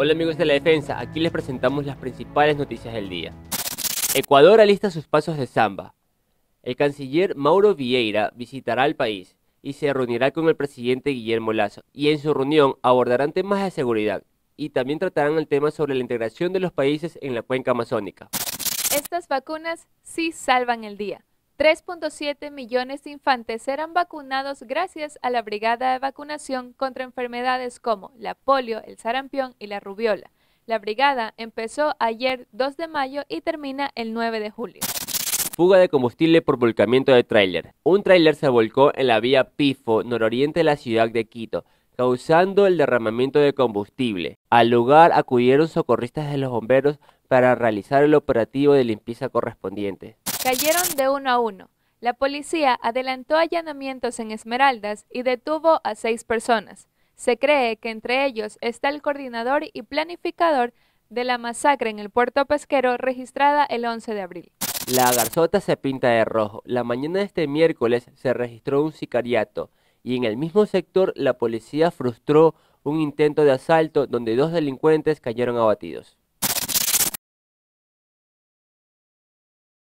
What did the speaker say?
Hola amigos de la defensa, aquí les presentamos las principales noticias del día. Ecuador alista sus pasos de samba. El canciller Mauro Vieira visitará el país y se reunirá con el presidente Guillermo Lazo y en su reunión abordarán temas de seguridad y también tratarán el tema sobre la integración de los países en la cuenca amazónica. Estas vacunas sí salvan el día. 3.7 millones de infantes serán vacunados gracias a la brigada de vacunación contra enfermedades como la polio, el sarampión y la rubiola. La brigada empezó ayer 2 de mayo y termina el 9 de julio. Fuga de combustible por volcamiento de tráiler. Un tráiler se volcó en la vía Pifo, nororiente de la ciudad de Quito, causando el derramamiento de combustible. Al lugar acudieron socorristas de los bomberos para realizar el operativo de limpieza correspondiente. Cayeron de uno a uno. La policía adelantó allanamientos en Esmeraldas y detuvo a seis personas. Se cree que entre ellos está el coordinador y planificador de la masacre en el puerto pesquero registrada el 11 de abril. La garzota se pinta de rojo. La mañana de este miércoles se registró un sicariato y en el mismo sector la policía frustró un intento de asalto donde dos delincuentes cayeron abatidos.